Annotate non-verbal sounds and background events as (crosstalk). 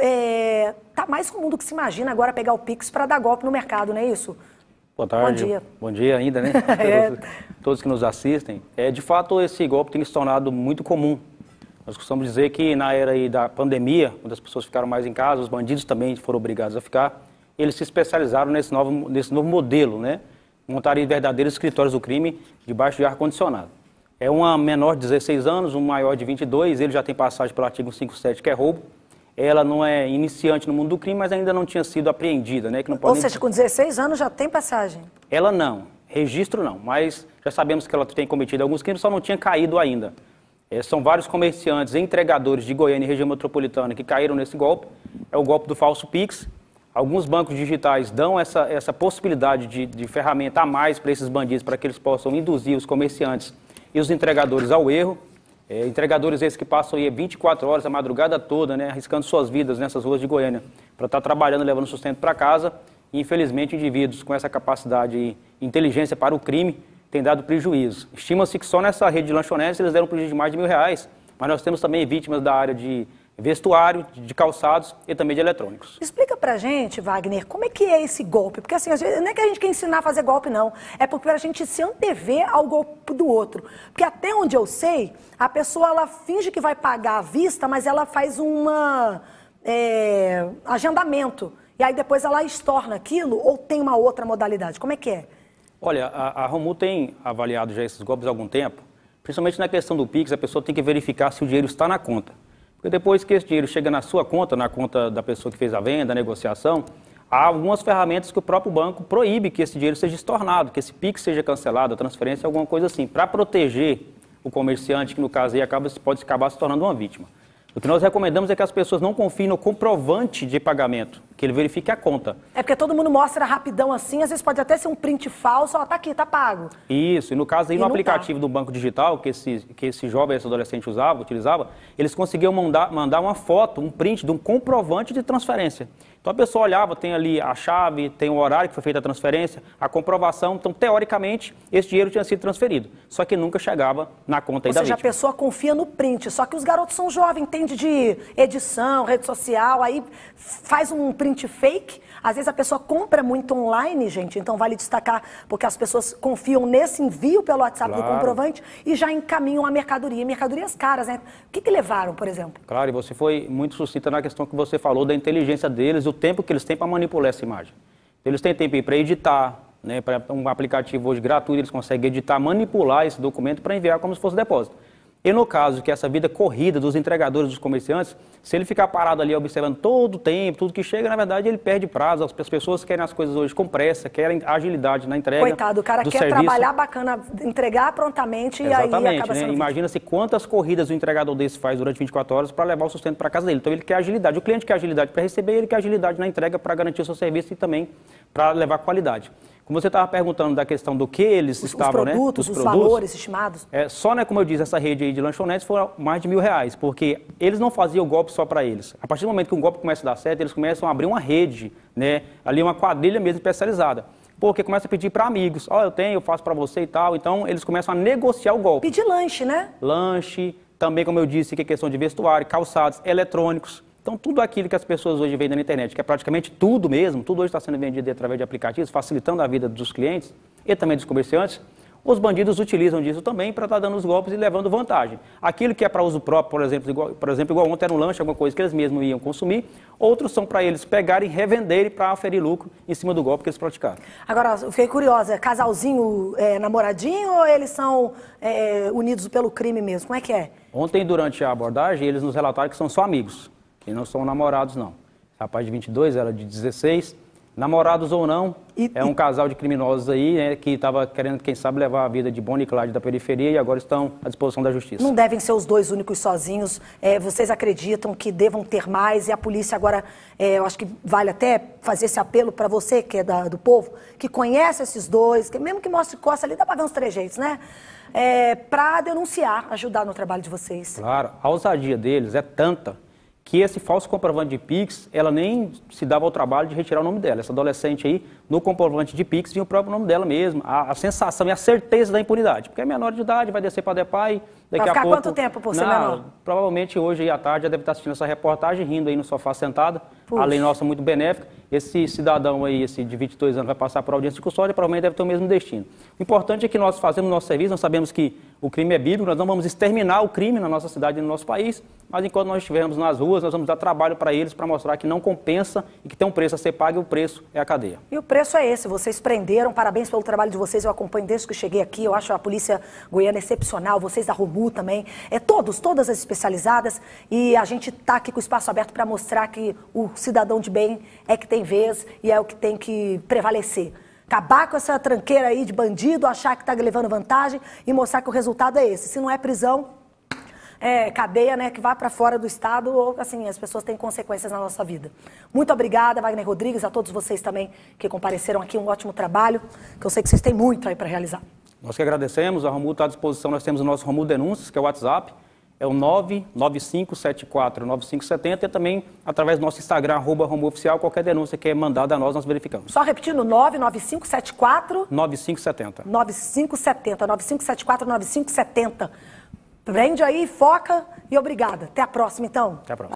é, tá mais comum do que se imagina agora pegar o Pix para dar golpe no mercado, não é isso? Boa tarde. Bom dia. Bom dia ainda, né? (laughs) é. Todos que nos assistem. É, de fato, esse golpe tem se tornado muito comum. Nós costumamos dizer que na era da pandemia, quando as pessoas ficaram mais em casa, os bandidos também foram obrigados a ficar, eles se especializaram nesse novo, nesse novo modelo, né? Montarem verdadeiros escritórios do crime debaixo de ar-condicionado. É uma menor de 16 anos, um maior de 22, ele já tem passagem pelo artigo 57, que é roubo, ela não é iniciante no mundo do crime, mas ainda não tinha sido apreendida, né? Que não pode Ou nem... seja, com 16 anos já tem passagem? Ela não, registro não, mas já sabemos que ela tem cometido alguns crimes, só não tinha caído ainda. É, são vários comerciantes, entregadores de Goiânia e região metropolitana que caíram nesse golpe. É o golpe do falso Pix. Alguns bancos digitais dão essa, essa possibilidade de, de ferramenta a mais para esses bandidos, para que eles possam induzir os comerciantes e os entregadores ao erro. É, entregadores esses que passam aí 24 horas, a madrugada toda, né, arriscando suas vidas nessas ruas de Goiânia, para estar tá trabalhando, levando sustento para casa. E, infelizmente, indivíduos com essa capacidade e inteligência para o crime têm dado prejuízo. Estima-se que só nessa rede de lanchonetes eles deram prejuízo de mais de mil reais, mas nós temos também vítimas da área de vestuário, de calçados e também de eletrônicos. Explica pra gente, Wagner, como é que é esse golpe? Porque assim, não é que a gente quer ensinar a fazer golpe, não. É porque a gente se antever ao golpe do outro. Porque até onde eu sei, a pessoa ela finge que vai pagar à vista, mas ela faz uma é, agendamento. E aí depois ela estorna aquilo ou tem uma outra modalidade. Como é que é? Olha, a, a Romu tem avaliado já esses golpes há algum tempo, principalmente na questão do Pix, a pessoa tem que verificar se o dinheiro está na conta. Porque depois que esse dinheiro chega na sua conta, na conta da pessoa que fez a venda, a negociação, há algumas ferramentas que o próprio banco proíbe que esse dinheiro seja estornado, que esse PIX seja cancelado, a transferência, alguma coisa assim, para proteger o comerciante, que no caso aí acaba, pode acabar se tornando uma vítima. O que nós recomendamos é que as pessoas não confiem no comprovante de pagamento que ele verifique a conta. É porque todo mundo mostra rapidão assim, às vezes pode até ser um print falso, ó, tá aqui, tá pago. Isso, e no caso aí no tá. aplicativo tá. do Banco Digital, que esse, que esse jovem, esse adolescente usava, utilizava, eles conseguiam mandar, mandar uma foto, um print de um comprovante de transferência. Então a pessoa olhava, tem ali a chave, tem o horário que foi feita a transferência, a comprovação. Então, teoricamente, esse dinheiro tinha sido transferido. Só que nunca chegava na conta Ou aí seja, da vítima. Ou seja, a pessoa confia no print. Só que os garotos são jovens, entende de edição, rede social, aí faz um print print fake. Às vezes a pessoa compra muito online, gente, então vale destacar, porque as pessoas confiam nesse envio pelo WhatsApp claro. do comprovante e já encaminham a mercadoria. Mercadorias caras, né? O que, que levaram, por exemplo? Claro, e você foi muito sucinta na questão que você falou da inteligência deles, o tempo que eles têm para manipular essa imagem. Eles têm tempo para editar, né, para um aplicativo hoje gratuito, eles conseguem editar, manipular esse documento para enviar como se fosse depósito. E no caso que essa vida corrida dos entregadores, dos comerciantes, se ele ficar parado ali observando todo o tempo, tudo que chega, na verdade ele perde prazo. As pessoas querem as coisas hoje com pressa, querem agilidade na entrega. Coitado, o cara quer serviço. trabalhar bacana, entregar prontamente Exatamente, e aí acaba né? sendo. Imagina-se quantas corridas o entregador desse faz durante 24 horas para levar o sustento para casa dele. Então ele quer agilidade. O cliente quer agilidade para receber, ele quer agilidade na entrega para garantir o seu serviço e também para levar qualidade. Como você estava perguntando da questão do que eles os, estavam, os né? produtos, né? Os, os produtos, valores estimados. É, só, né, como eu disse, essa rede aí de lanchonetes foram mais de mil reais, porque eles não faziam o golpe só para eles. A partir do momento que um golpe começa a dar certo, eles começam a abrir uma rede, né? Ali uma quadrilha mesmo especializada porque começa a pedir para amigos, ó, oh, eu tenho, eu faço para você e tal. Então, eles começam a negociar o golpe. Pedir lanche, né? Lanche, também, como eu disse, que é questão de vestuário, calçados, eletrônicos. Então, tudo aquilo que as pessoas hoje vendem na internet, que é praticamente tudo mesmo, tudo hoje está sendo vendido através de aplicativos, facilitando a vida dos clientes e também dos comerciantes, os bandidos utilizam disso também para estar dando os golpes e levando vantagem. Aquilo que é para uso próprio, por exemplo, igual, por exemplo, igual ontem era um lanche, alguma coisa que eles mesmos iam consumir, outros são para eles pegarem e revenderem para aferir lucro em cima do golpe que eles praticaram. Agora, eu fiquei curiosa, é casalzinho é, namoradinho ou eles são é, unidos pelo crime mesmo? Como é que é? Ontem, durante a abordagem, eles nos relataram que são só amigos. Eles não são namorados, não. Rapaz de 22, ela de 16. Namorados ou não, e, é um e... casal de criminosos aí, né, que estava querendo, quem sabe, levar a vida de Bonnie e Clyde da periferia e agora estão à disposição da justiça. Não devem ser os dois únicos sozinhos. É, vocês acreditam que devam ter mais e a polícia agora, é, eu acho que vale até fazer esse apelo para você, que é da, do povo, que conhece esses dois, que mesmo que mostre costa ali, dá para ver uns trejeitos, né? É, para denunciar, ajudar no trabalho de vocês. Claro, a ousadia deles é tanta que esse falso comprovante de Pix, ela nem se dava ao trabalho de retirar o nome dela. Essa adolescente aí, no comprovante de Pix, vinha o próprio nome dela mesmo. A, a sensação e a certeza da impunidade. Porque é menor de idade, vai descer para DEPAI, daqui vai ficar a pouco... quanto tempo por ser não, Provavelmente hoje aí à tarde já deve estar assistindo essa reportagem, rindo aí no sofá sentada. A lei nossa muito benéfica esse cidadão aí, esse de 22 anos, vai passar por audiência de custódia, provavelmente deve ter o mesmo destino. O importante é que nós fazemos nosso serviço, nós sabemos que o crime é bíblico, nós não vamos exterminar o crime na nossa cidade e no nosso país, mas enquanto nós estivermos nas ruas, nós vamos dar trabalho para eles para mostrar que não compensa e que tem um preço a ser pago e o preço é a cadeia. E o preço é esse, vocês prenderam, parabéns pelo trabalho de vocês, eu acompanho desde que cheguei aqui, eu acho a polícia goiana excepcional, vocês da Romu também, é todos, todas as especializadas e a gente está aqui com o espaço aberto para mostrar que o cidadão de bem é que tem tem vez e é o que tem que prevalecer. Acabar com essa tranqueira aí de bandido, achar que está levando vantagem e mostrar que o resultado é esse. Se não é prisão, é, cadeia, né, que vá para fora do Estado ou, assim, as pessoas têm consequências na nossa vida. Muito obrigada, Wagner Rodrigues, a todos vocês também que compareceram aqui, um ótimo trabalho, que eu sei que vocês têm muito aí para realizar. Nós que agradecemos, a Romulo está à disposição, nós temos o nosso Romulo Denúncias, que é o WhatsApp, é o 995749570 e é também através do nosso Instagram, arroba Oficial, qualquer denúncia que é mandada a nós, nós verificamos. Só repetindo, 99574... 9570. 9570, 9574, 9570. Prende aí, foca e obrigada. Até a próxima, então. Até a próxima.